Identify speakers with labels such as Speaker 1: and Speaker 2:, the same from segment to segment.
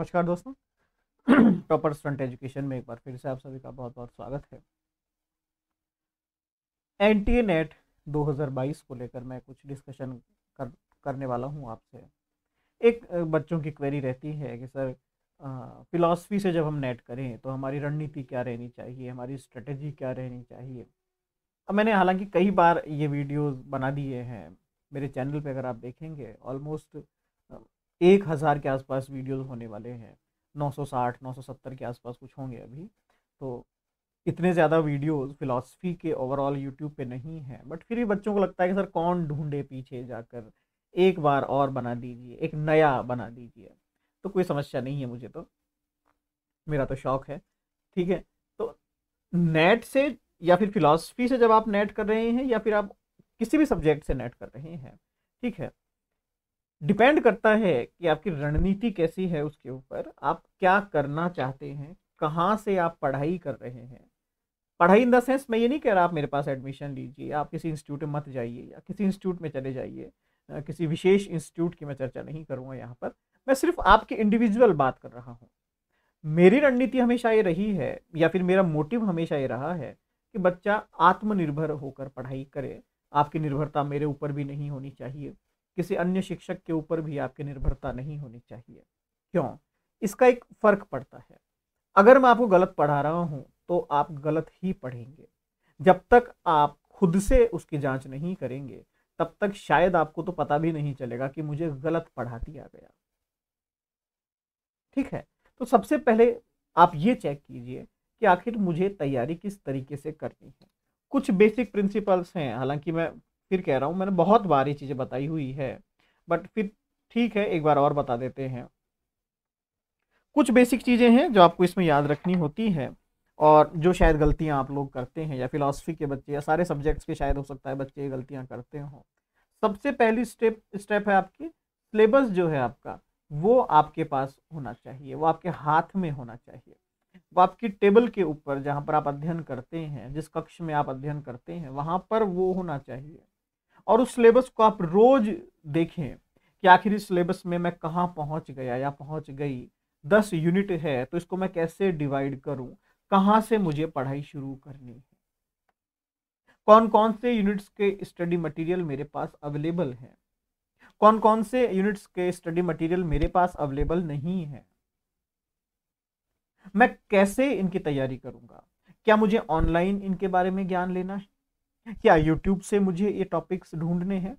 Speaker 1: नमस्कार दोस्तों topper stunt education में एक बार फिर से आप सभी का बहुत बहुत स्वागत है एन टी नेट दो को लेकर मैं कुछ डिस्कशन कर करने वाला हूँ आपसे एक बच्चों की क्वेरी रहती है कि सर फिलॉसफी से जब हम नेट करें तो हमारी रणनीति क्या रहनी चाहिए हमारी स्ट्रेटजी क्या रहनी चाहिए अब मैंने हालांकि कई बार ये वीडियोज़ बना दिए हैं मेरे चैनल पे अगर आप देखेंगे ऑलमोस्ट एक हज़ार के आसपास वीडियोस होने वाले हैं 960 970 के आसपास कुछ होंगे अभी तो इतने ज़्यादा वीडियोस फिलॉसफी के ओवरऑल यूट्यूब पे नहीं हैं बट फिर भी बच्चों को लगता है कि सर कौन ढूंढे पीछे जाकर एक बार और बना दीजिए एक नया बना दीजिए तो कोई समस्या नहीं है मुझे तो मेरा तो शौक है ठीक है तो नेट से या फिर फिलॉसफी से जब आप नेट कर रहे हैं या फिर आप किसी भी सब्जेक्ट से नेट कर रहे हैं ठीक है डिपेंड करता है कि आपकी रणनीति कैसी है उसके ऊपर आप क्या करना चाहते हैं कहाँ से आप पढ़ाई कर रहे हैं पढ़ाई इन द सेंस मैं ये नहीं कह रहा आप मेरे पास एडमिशन लीजिए आप किसी इंस्टीट्यूट में मत जाइए या किसी इंस्टीट्यूट में चले जाइए किसी विशेष इंस्टीट्यूट की मैं चर्चा नहीं करूँगा यहाँ पर मैं सिर्फ आपके इंडिविजुअल बात कर रहा हूँ मेरी रणनीति हमेशा ये रही है या फिर मेरा मोटिव हमेशा ये रहा है कि बच्चा आत्मनिर्भर होकर पढ़ाई करे आपकी निर्भरता मेरे ऊपर भी नहीं होनी चाहिए किसी अन्य शिक्षक के ऊपर भी आपकी निर्भरता नहीं होनी चाहिए क्यों इसका एक फर्क पड़ता है अगर मैं आपको गलत पढ़ा रहा हूँ तो आप गलत ही पढ़ेंगे जब तक आप खुद से उसकी जांच नहीं करेंगे तब तक शायद आपको तो पता भी नहीं चलेगा कि मुझे गलत पढ़ा दिया गया ठीक है तो सबसे पहले आप ये चेक कीजिए कि आखिर मुझे तैयारी किस तरीके से करनी है कुछ बेसिक प्रिंसिपल्स हैं हालांकि मैं फिर कह रहा हूँ मैंने बहुत बार ये चीज़ें बताई हुई है बट फिर ठीक है एक बार और बता देते हैं कुछ बेसिक चीज़ें हैं जो आपको इसमें याद रखनी होती है और जो शायद गलतियाँ आप लोग करते हैं या फिलासफी के बच्चे या सारे सब्जेक्ट्स के शायद हो सकता है बच्चे ये करते हों सबसे पहली स्टेप स्टेप है आपकी सिलेबस जो है आपका वो आपके पास होना चाहिए वो आपके हाथ में होना चाहिए वो आपकी टेबल के ऊपर जहाँ पर आप अध्ययन करते हैं जिस कक्ष में आप अध्ययन करते हैं वहाँ पर वो होना चाहिए और उस सिलेबस को आप रोज देखें कि आखिर इस सिलेबस में मैं कहाँ पहुँच गया या पहुँच गई दस यूनिट है तो इसको मैं कैसे डिवाइड करूँ कहाँ से मुझे पढ़ाई शुरू करनी है कौन कौन से यूनिट्स के स्टडी मटेरियल मेरे पास अवेलेबल है कौन कौन से यूनिट्स के स्टडी मटेरियल मेरे पास अवेलेबल नहीं है मैं कैसे इनकी तैयारी करूंगा क्या मुझे ऑनलाइन इनके बारे में ज्ञान लेना है क्या यूट्यूब से मुझे ये टॉपिक्स ढूंढने हैं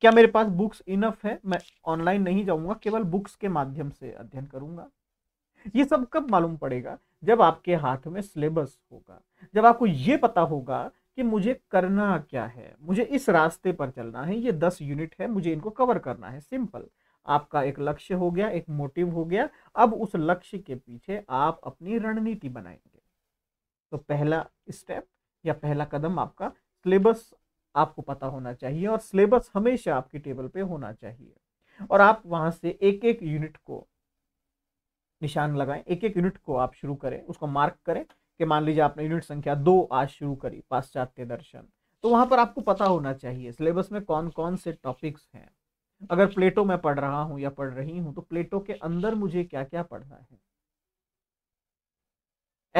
Speaker 1: क्या मेरे पास बुक्स इनफ है मैं ऑनलाइन नहीं जाऊंगा केवल बुक्स के माध्यम से अध्ययन करूंगा ये सब कब मालूम पड़ेगा जब आपके हाथ में सिलेबस होगा जब आपको ये पता होगा कि मुझे करना क्या है मुझे इस रास्ते पर चलना है ये दस यूनिट है मुझे इनको कवर करना है सिंपल आपका एक लक्ष्य हो गया एक मोटिव हो गया अब उस लक्ष्य के पीछे आप अपनी रणनीति बनाएंगे तो पहला स्टेप या पहला कदम आपका सिलेबस आपको पता होना चाहिए और सिलेबस हमेशा आपकी टेबल पे होना चाहिए और आप वहां से एक एक यूनिट को निशान लगाएं एक एक यूनिट को आप शुरू करें उसको मार्क करें कि मान लीजिए आपने यूनिट संख्या दो आज शुरू करी पाश्चात्य दर्शन तो वहां पर आपको पता होना चाहिए सिलेबस में कौन कौन से टॉपिक्स हैं अगर प्लेटो में पढ़ रहा हूं या पढ़ रही हूं तो प्लेटो के अंदर मुझे क्या क्या पढ़ना है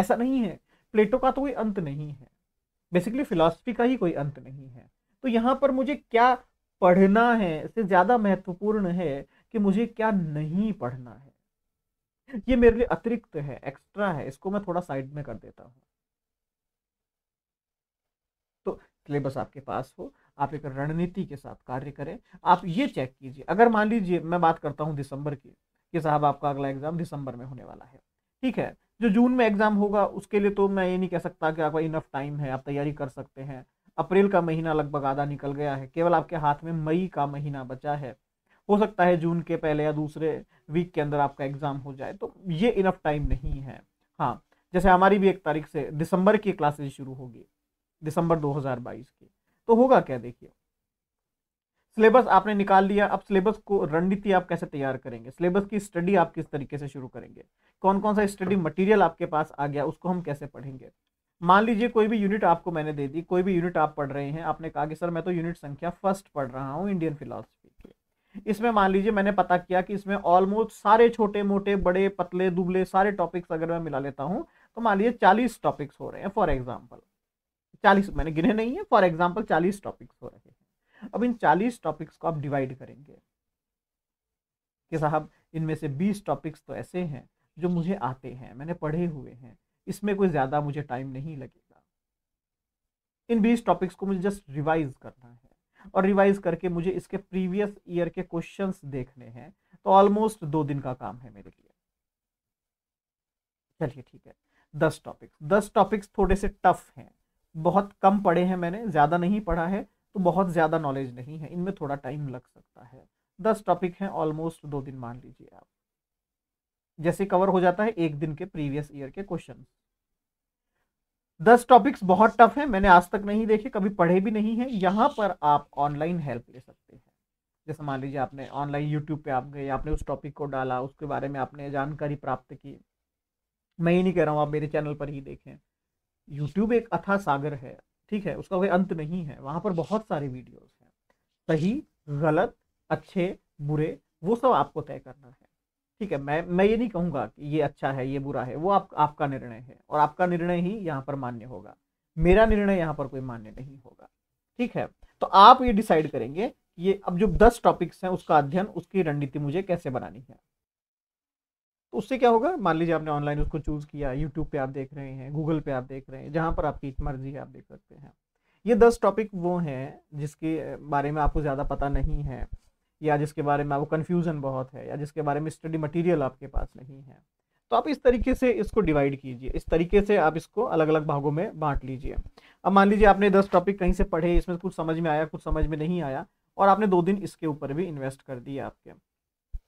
Speaker 1: ऐसा नहीं है प्लेटो का तो कोई अंत नहीं है बेसिकली फिलासफी का ही कोई अंत नहीं है तो यहाँ पर मुझे क्या पढ़ना है इससे ज़्यादा महत्वपूर्ण है कि मुझे क्या नहीं पढ़ना है ये मेरे लिए अतिरिक्त है एक्स्ट्रा है इसको मैं थोड़ा साइड में कर देता हूँ तो सिलेबस आपके पास हो आप एक रणनीति के साथ कार्य करें आप ये चेक कीजिए अगर मान लीजिए मैं बात करता हूँ दिसंबर की कि साहब आपका अगला एग्जाम दिसंबर में होने वाला है ठीक है जो जून में एग्ज़ाम होगा उसके लिए तो मैं ये नहीं कह सकता कि आपका इनफ टाइम है आप तैयारी कर सकते हैं अप्रैल का महीना लगभग आधा निकल गया है केवल आपके हाथ में मई का महीना बचा है हो सकता है जून के पहले या दूसरे वीक के अंदर आपका एग्ज़ाम हो जाए तो ये इनफ टाइम नहीं है हाँ जैसे हमारी भी एक तारीख से दिसंबर की क्लासेज शुरू होगी दिसंबर 2022 की तो होगा क्या देखिए सिलेबस आपने निकाल लिया अब सिलेबस को रणनीति आप कैसे तैयार करेंगे सिलेबस की स्टडी आप किस तरीके से शुरू करेंगे कौन कौन सा स्टडी मटेरियल आपके पास आ गया उसको हम कैसे पढ़ेंगे मान लीजिए कोई भी यूनिट आपको मैंने दे दी कोई भी यूनिट आप पढ़ रहे हैं आपने कहा कि सर मैं तो यूनिट संख्या फर्स्ट पढ़ रहा हूँ इंडियन फिलासफी की इसमें मान लीजिए मैंने पता किया कि इसमें ऑलमोस्ट सारे छोटे मोटे बड़े पतले दुबले सारे टॉपिक्स अगर मैं मिला लेता हूँ तो मान लीजिए चालीस टॉपिक्स हो रहे हैं फॉर एग्जाम्पल चालीस मैंने गिने नहीं है फॉर एग्जाम्पल चालीस टॉपिक्स हो रहे हैं अब इन चालीस टॉपिक्स को आप डिवाइड करेंगे कि साहब इनमें से बीस टॉपिक्स तो ऐसे हैं जो मुझे आते हैं मैंने पढ़े हुए हैं इसमें कोई ज़्यादा मुझे टाइम नहीं लगेगा इन बीस टॉपिक्स को मुझे जस्ट रिवाइज करना है और रिवाइज करके मुझे इसके प्रीवियस ईयर के क्वेश्चन देखने हैं तो ऑलमोस्ट दो दिन का काम है मेरे लिए चलिए ठीक है दस टॉपिक्स दस टॉपिक्स थोड़े से टफ हैं बहुत कम पढ़े हैं मैंने ज़्यादा नहीं पढ़ा है तो बहुत ज़्यादा नॉलेज नहीं है इनमें थोड़ा टाइम लग सकता है दस टॉपिक हैं ऑलमोस्ट दो दिन मान लीजिए आप जैसे कवर हो जाता है एक दिन के प्रीवियस ईयर के क्वेश्चन दस टॉपिक्स बहुत टफ हैं मैंने आज तक नहीं देखे कभी पढ़े भी नहीं हैं यहाँ पर आप ऑनलाइन हेल्प ले सकते हैं जैसे मान लीजिए आपने ऑनलाइन यूट्यूब पे आप गए आपने उस टॉपिक को डाला उसके बारे में आपने जानकारी प्राप्त की मैं ही नहीं कह रहा हूँ आप मेरे चैनल पर ही देखें यूट्यूब एक अथा सागर है ठीक है उसका कोई अंत नहीं है वहां पर बहुत सारे वीडियोस हैं सही गलत अच्छे बुरे वो सब आपको तय करना है ठीक है मैं मैं ये नहीं कहूँगा कि ये अच्छा है ये बुरा है वो आप आपका निर्णय है और आपका निर्णय ही यहाँ पर मान्य होगा मेरा निर्णय यहाँ पर कोई मान्य नहीं होगा ठीक है तो आप ये डिसाइड करेंगे ये अब जो दस टॉपिक्स हैं उसका अध्ययन उसकी रणनीति मुझे कैसे बनानी है तो उससे क्या होगा मान लीजिए आपने ऑनलाइन उसको चूज़ किया यूट्यूब पे आप देख रहे हैं गूगल पे आप देख रहे हैं जहाँ पर आपकी मर्जी है आप देख सकते हैं ये दस टॉपिक वो हैं जिसके बारे में आपको ज़्यादा पता नहीं है या जिसके बारे में आपको कन्फ्यूज़न बहुत है या जिसके बारे में स्टडी मटेरियल आपके पास नहीं है तो आप इस तरीके से इसको डिवाइड कीजिए इस तरीके से आप इसको अलग अलग भागों में बांट लीजिए अब मान लीजिए आपने दस टॉपिक कहीं से पढ़े इसमें कुछ समझ में आया कुछ समझ में नहीं आया और आपने दो दिन इसके ऊपर भी इन्वेस्ट कर दिया आपके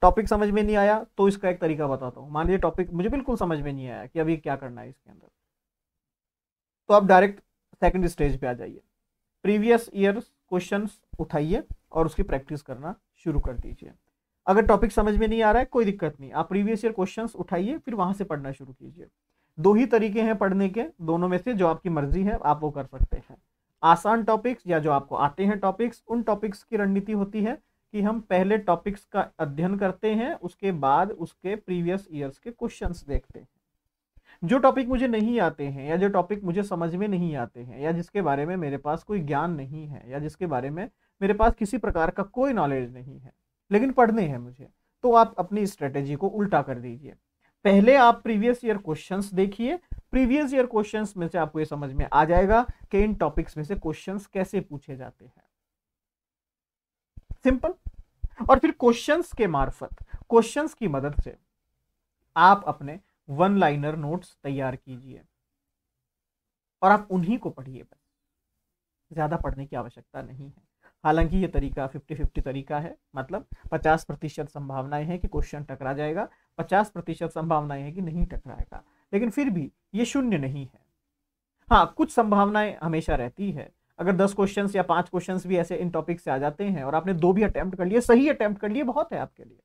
Speaker 1: टॉपिक समझ में नहीं आया तो इसका एक तरीका बताता हूँ मान लीजिए टॉपिक मुझे बिल्कुल समझ में नहीं आया कि अभी क्या करना है इसके अंदर तो आप डायरेक्ट सेकेंड स्टेज पे आ जाइए प्रीवियस ईयर क्वेश्चन उठाइए और उसकी प्रैक्टिस करना शुरू कर दीजिए अगर टॉपिक समझ में नहीं आ रहा है कोई दिक्कत नहीं आप प्रीवियस ईयर क्वेश्चन उठाइए फिर वहाँ से पढ़ना शुरू कीजिए दो ही तरीके हैं पढ़ने के दोनों में से जो आपकी मर्जी है आप वो कर सकते हैं आसान टॉपिक्स या जो आपको आते हैं टॉपिक्स उन टॉपिक्स की रणनीति होती है कि हम पहले टॉपिक्स का अध्ययन करते हैं उसके बाद उसके प्रीवियस ईयर्स के क्वेश्चंस देखते हैं जो टॉपिक मुझे नहीं आते हैं या जो टॉपिक मुझे समझ में नहीं आते हैं या जिसके बारे में मेरे पास कोई ज्ञान नहीं है या जिसके बारे में मेरे पास किसी प्रकार का कोई नॉलेज नहीं है लेकिन पढ़ने हैं मुझे तो आप अपनी स्ट्रेटेजी को उल्टा कर दीजिए पहले आप प्रीवियस ईयर क्वेश्चंस देखिए प्रीवियस ईयर क्वेश्चंस में से आपको ये समझ में आ जाएगा कि इन टॉपिक्स में से क्वेश्चंस कैसे पूछे जाते हैं सिंपल और फिर क्वेश्चंस के मार्फत क्वेश्चंस की मदद से आप अपने वन लाइनर नोट्स तैयार कीजिए और आप उन्हीं को पढ़िए बस ज़्यादा पढ़ने की आवश्यकता नहीं है हालांकि ये तरीका फिफ्टी फिफ्टी तरीका है मतलब पचास प्रतिशत संभावनाएं हैं कि क्वेश्चन टकरा जाएगा पचास प्रतिशत संभावनाएं हैं कि नहीं टकराएगा लेकिन फिर भी ये शून्य नहीं है हाँ कुछ संभावनाएं हमेशा रहती है अगर दस क्वेश्चन या पांच क्वेश्चन भी ऐसे इन टॉपिक से आ जाते हैं और आपने दो भी अटैम्प्ट कर लिए सही अटैम्प्ट कर लिए बहुत है आपके लिए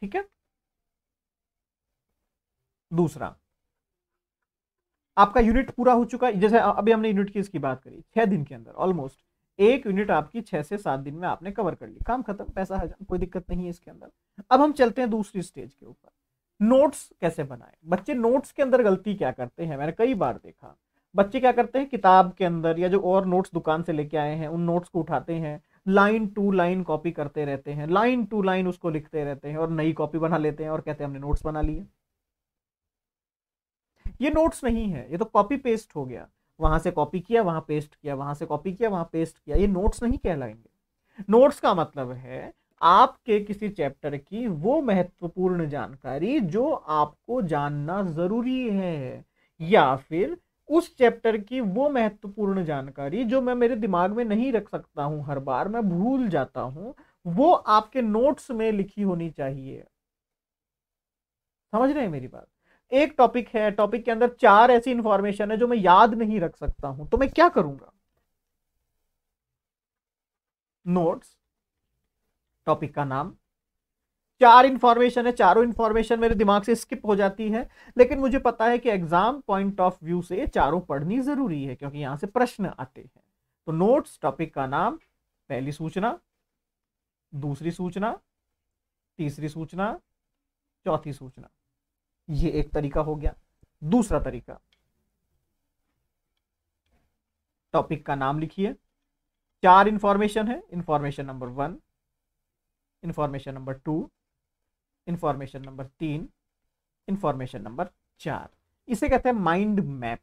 Speaker 1: ठीक है दूसरा आपका यूनिट पूरा हो चुका है जैसे अभी हमने यूनिट की इसकी बात करी छह दिन के अंदर ऑलमोस्ट एक यूनिट आपकी छह से सात दिन में आपने कवर कर ली काम खत्म पैसा हजम कोई दिक्कत नहीं है इसके अंदर अब हम चलते हैं दूसरी स्टेज के ऊपर नोट्स कैसे बनाए बच्चे नोट्स के अंदर गलती क्या करते हैं मैंने कई बार देखा बच्चे क्या करते हैं किताब के अंदर या जो और नोट्स दुकान से लेके आए हैं उन नोट्स को उठाते हैं लाइन टू लाइन कॉपी करते रहते हैं लाइन टू लाइन उसको लिखते रहते हैं और नई कॉपी बना लेते हैं और कहते हैं हमने नोट्स बना लिए ये नोट्स नहीं है ये तो कॉपी पेस्ट हो गया वहां से कॉपी किया वहां पेस्ट किया वहां से कॉपी किया वहां पेस्ट किया ये नोट्स नहीं कहलाएंगे नोट्स का मतलब है आपके किसी चैप्टर की वो महत्वपूर्ण जानकारी जो आपको जानना जरूरी है या फिर उस चैप्टर की वो महत्वपूर्ण जानकारी जो मैं मेरे दिमाग में नहीं रख सकता हूँ हर बार मैं भूल जाता हूँ वो आपके नोट्स में लिखी होनी चाहिए समझ रहे हैं मेरी बात एक टॉपिक है टॉपिक के अंदर चार ऐसी इंफॉर्मेशन है जो मैं याद नहीं रख सकता हूं तो मैं क्या करूंगा नोट्स टॉपिक का नाम चार इन्फॉर्मेशन है चारों इन्फॉर्मेशन मेरे दिमाग से स्किप हो जाती है लेकिन मुझे पता है कि एग्जाम पॉइंट ऑफ व्यू से चारों पढ़नी जरूरी है क्योंकि यहां से प्रश्न आते हैं तो नोट्स टॉपिक का नाम पहली सूचना दूसरी सूचना तीसरी सूचना चौथी सूचना ये एक तरीका हो गया दूसरा तरीका टॉपिक का नाम लिखिए चार इंफॉर्मेशन है information number one information number two information number तीन इंफॉर्मेशन नंबर चार इसे कहते हैं माइंड मैप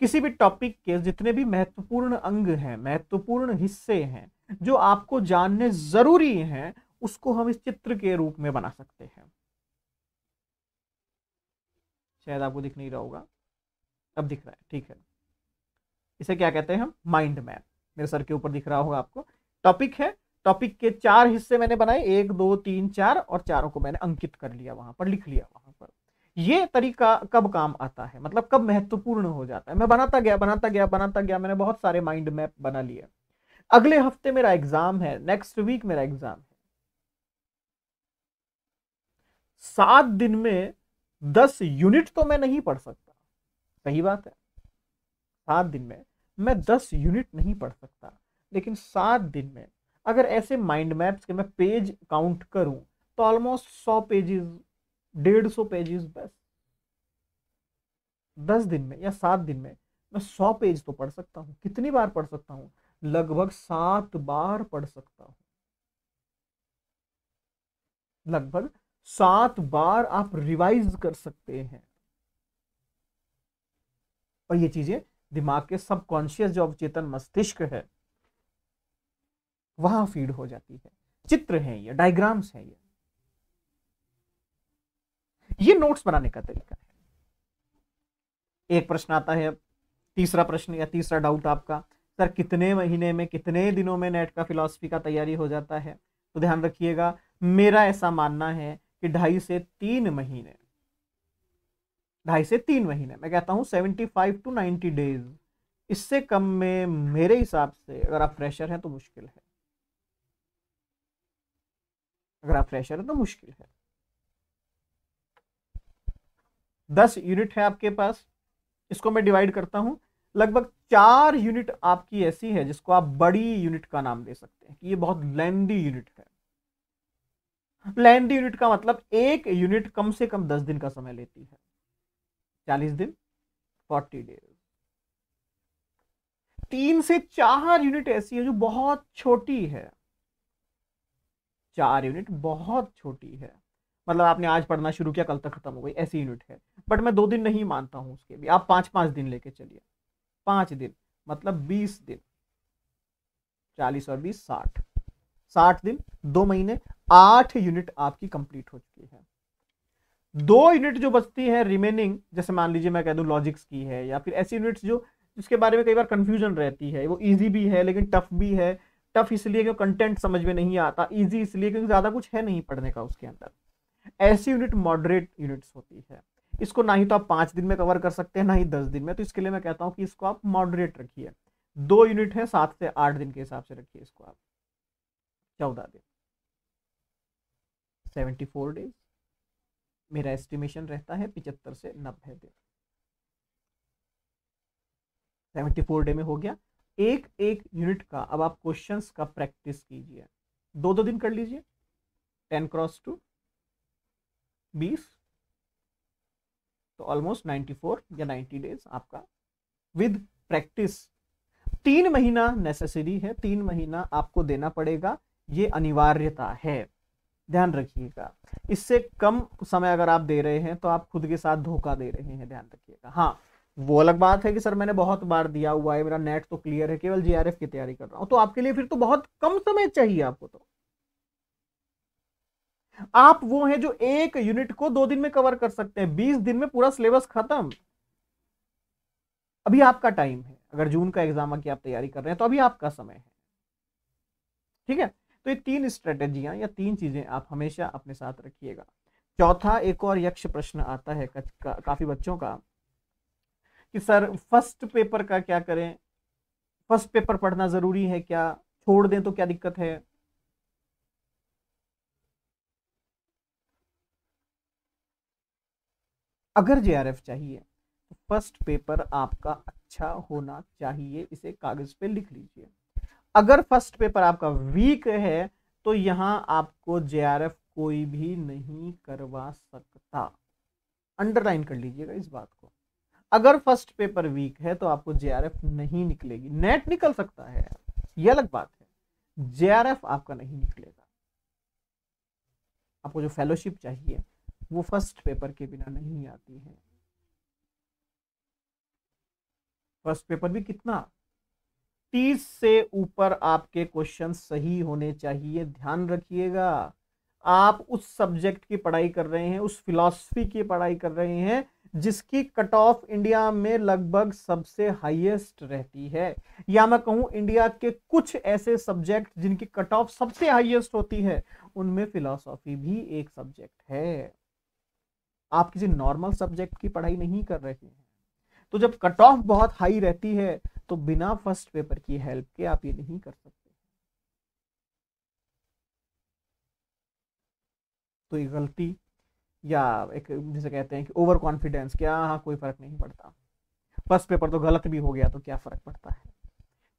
Speaker 1: किसी भी टॉपिक के जितने भी महत्वपूर्ण अंग हैं महत्वपूर्ण हिस्से हैं जो आपको जानने जरूरी हैं उसको हम इस चित्र के रूप में बना सकते हैं शायद आपको दिख नहीं रहा होगा अब दिख रहा है ठीक है इसे क्या कहते हैं हम माइंड मैप मेरे सर के ऊपर दिख रहा होगा आपको टॉपिक है टॉपिक के चार हिस्से मैंने बनाए एक दो तीन चार और चारों को मैंने अंकित कर लिया वहां पर लिख लिया वहां पर ये तरीका कब काम आता है मतलब कब महत्वपूर्ण हो जाता है मैं बनाता गया बनाता गया बनाता गया मैंने बहुत सारे माइंड मैप बना लिए अगले हफ्ते मेरा एग्जाम है नेक्स्ट वीक मेरा एग्जाम है सात दिन में दस यूनिट तो मैं नहीं पढ़ सकता सही बात है सात दिन में मैं दस यूनिट नहीं पढ़ सकता लेकिन सात दिन में अगर ऐसे माइंड मैप्स के मैं पेज काउंट करूं तो ऑलमोस्ट सौ पेजेस डेढ़ सौ पेजेस बस दस दिन में या सात दिन में मैं सौ पेज तो पढ़ सकता हूं कितनी बार पढ़ सकता हूं लगभग सात बार पढ़ सकता हूँ लगभग सात बार आप रिवाइज कर सकते हैं और ये चीजें दिमाग के सबकॉन्शियस जो अवचेतन मस्तिष्क है वहां फीड हो जाती है चित्र हैं ये डायग्राम्स हैं ये ये नोट्स बनाने का तरीका है एक प्रश्न आता है तीसरा प्रश्न या तीसरा डाउट आपका सर कितने महीने में कितने दिनों में नेट का फिलॉसफी का तैयारी हो जाता है तो ध्यान रखिएगा मेरा ऐसा मानना है कि ढाई से तीन महीने ढाई से तीन महीने मैं कहता हूं seventy five to ninety days इससे कम में मेरे हिसाब से अगर आप फ्रेशर हैं तो मुश्किल है अगर आप फ्रेशर है तो मुश्किल है दस यूनिट है आपके पास इसको मैं डिवाइड करता हूं लगभग चार यूनिट आपकी ऐसी है जिसको आप बड़ी यूनिट का नाम दे सकते हैं कि ये बहुत लेंदी यूनिट है लेंदी यूनिट का मतलब एक यूनिट कम से कम दस दिन का समय लेती है चालीस दिन फोर्टी डेज तीन से चार यूनिट ऐसी है जो बहुत छोटी है चार यूनिट बहुत छोटी है मतलब आपने आज पढ़ना शुरू किया कल तक खत्म हो गई ऐसी यूनिट है बट मैं दो दिन नहीं मानता हूँ उसके भी आप पाँच पाँच दिन लेके चलिए पाँच दिन मतलब बीस दिन चालीस और बीस साठ साठ दिन दो महीने आठ यूनिट आपकी कंप्लीट हो चुकी है दो यूनिट जो बचती है रिमेनिंग जैसे मान लीजिए मैं कह दूं लॉजिक्स की है या फिर ऐसी यूनिट्स जो जिसके बारे में कई बार कंफ्यूजन रहती है वो इजी भी है लेकिन टफ भी है टफ इसलिए क्योंकि कंटेंट समझ में नहीं आता ईजी इसलिए क्योंकि ज़्यादा कुछ है नहीं पढ़ने का उसके अंदर ऐसी यूनिट मॉडरेट यूनिट्स होती है इसको ना ही तो आप पांच दिन में कवर कर सकते हैं ना ही दस दिन में तो इसके लिए मैं कहता हूँ कि इसको आप मॉडरेट रखिए दो यूनिट है सात से आठ दिन के हिसाब से रखिए इसको आप चौदह दिन सेवेंटी फोर डेज मेरा एस्टिमेशन रहता है पिचहत्तर से नब्बे दिन सेवेंटी फोर डे में हो गया एक एक यूनिट का अब आप क्वेश्चंस का प्रैक्टिस कीजिए दो दो दिन कर लीजिए टेन क्रॉस टू बीस तो ऑलमोस्ट नाइन्टी फोर या नाइन्टी डेज आपका विद प्रैक्टिस तीन महीना नेसेसरी है तीन महीना आपको देना पड़ेगा ये अनिवार्यता है ध्यान रखिएगा इससे कम समय अगर आप दे रहे हैं तो आप खुद के साथ धोखा दे रहे हैं ध्यान रखिएगा हाँ वो अलग बात है कि सर मैंने बहुत बार दिया हुआ है मेरा नेट तो क्लियर है केवल जी की तैयारी कर रहा हूं तो आपके लिए फिर तो बहुत कम समय चाहिए आपको तो आप वो हैं जो एक यूनिट को दो दिन में कवर कर सकते हैं बीस दिन में पूरा सिलेबस खत्म अभी आपका टाइम है अगर जून का एग्जाम की आप तैयारी कर रहे हैं तो अभी आपका समय है ठीक है तो ये तीन स्ट्रेटेजियां या तीन चीजें आप हमेशा अपने साथ रखिएगा चौथा एक और यक्ष प्रश्न आता है का, का, काफी बच्चों का कि सर फर्स्ट पेपर का क्या करें फर्स्ट पेपर पढ़ना ज़रूरी है क्या छोड़ दें तो क्या दिक्कत है अगर जे चाहिए तो फर्स्ट पेपर आपका अच्छा होना चाहिए इसे कागज पे लिख लीजिए अगर फर्स्ट पेपर आपका वीक है तो यहां आपको जे कोई भी नहीं करवा सकता अंडरलाइन कर लीजिएगा इस बात को अगर फर्स्ट पेपर वीक है तो आपको जेआरएफ नहीं निकलेगी नेट निकल सकता है ये अलग बात है जेआरएफ आपका नहीं निकलेगा आपको जो फेलोशिप चाहिए वो फर्स्ट पेपर के बिना नहीं आती है फर्स्ट पेपर भी कितना तीस से ऊपर आपके क्वेश्चन सही होने चाहिए ध्यान रखिएगा आप उस सब्जेक्ट की पढ़ाई कर रहे हैं उस फिलॉसफी की पढ़ाई कर रहे हैं जिसकी कट ऑफ इंडिया में लगभग सबसे हाईएस्ट रहती है या मैं कहूं इंडिया के कुछ ऐसे सब्जेक्ट जिनकी कट ऑफ सबसे हाईएस्ट होती है उनमें फिलॉसफी भी एक सब्जेक्ट है आप किसी नॉर्मल सब्जेक्ट की पढ़ाई नहीं कर रहे हैं तो जब कट ऑफ बहुत हाई रहती है तो बिना फर्स्ट पेपर की हेल्प के आप ये नहीं कर सकते तो ये गलती या एक जिसे कहते हैं कि ओवर कॉन्फिडेंस क्या हाँ कोई फर्क नहीं पड़ता फर्स्ट पेपर तो गलत भी हो गया तो क्या फर्क पड़ता है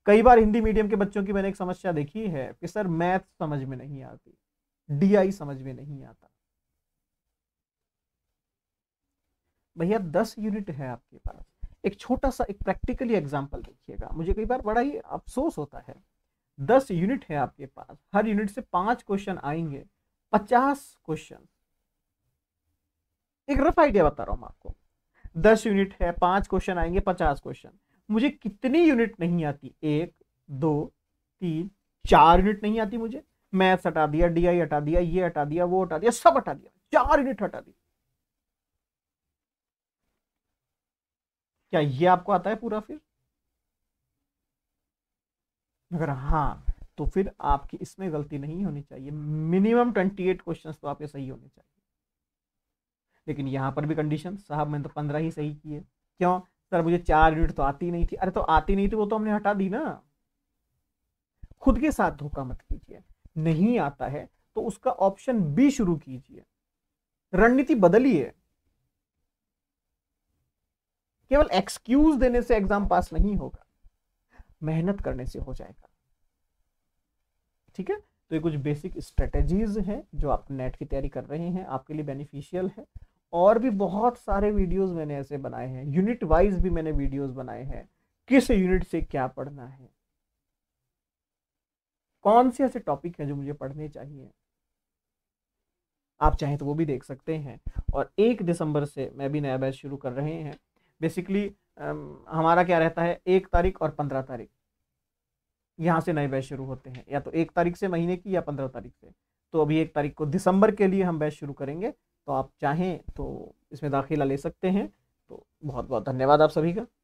Speaker 1: कई बार हिंदी मीडियम के बच्चों की मैंने एक समस्या देखी है कि सर मैथ समझ में नहीं आती डीआई समझ में नहीं आता भैया दस यूनिट है आपके पास एक छोटा सा एक प्रैक्टिकली एग्जाम्पल देखिएगा मुझे कई बार बड़ा ही अफसोस होता है दस यूनिट है आपके पास हर यूनिट से पांच क्वेश्चन आएंगे पचास क्वेश्चन एक रफ आइडिया बता रहा हूं आपको दस यूनिट है पांच क्वेश्चन आएंगे पचास क्वेश्चन मुझे कितनी यूनिट नहीं आती एक दो तीन चार यूनिट नहीं आती मुझे मैथ्स हटा दिया डीआई हटा दिया ये हटा दिया वो हटा दिया सब हटा दिया चार यूनिट हटा दी क्या ये आपको आता है पूरा फिर अगर हाँ तो फिर आपकी इसमें गलती नहीं होनी चाहिए मिनिमम ट्वेंटी एट क्वेश्चन तो आपके सही होने चाहिए लेकिन यहाँ पर भी कंडीशन साहब मैंने तो पंद्रह ही सही किए क्यों सर मुझे चार यूनिट तो आती नहीं थी अरे तो आती नहीं थी वो तो हमने हटा दी ना खुद के साथ धोखा मत कीजिए नहीं आता है तो उसका ऑप्शन बी शुरू कीजिए रणनीति बदलिए केवल एक्सक्यूज देने से एग्जाम पास नहीं होगा मेहनत करने से हो जाएगा ठीक है तो ये कुछ बेसिक स्ट्रेटेजीज हैं जो आप नेट की तैयारी कर रहे हैं आपके लिए बेनिफिशियल है और भी बहुत सारे वीडियोज मैंने ऐसे बनाए हैं यूनिट वाइज भी मैंने वीडियोज बनाए हैं किस यूनिट से क्या पढ़ना है कौन से ऐसे टॉपिक हैं जो मुझे पढ़ने चाहिए आप चाहें तो वो भी देख सकते हैं और एक दिसंबर से मैं भी नया बैच शुरू कर रहे हैं बेसिकली हमारा क्या रहता है एक तारीख और पंद्रह तारीख यहाँ से नए बैच शुरू होते हैं या तो एक तारीख से महीने की या पंद्रह तारीख से तो अभी एक तारीख को दिसंबर के लिए हम बैच शुरू करेंगे तो आप चाहें तो इसमें दाखिला ले सकते हैं तो बहुत बहुत धन्यवाद आप सभी का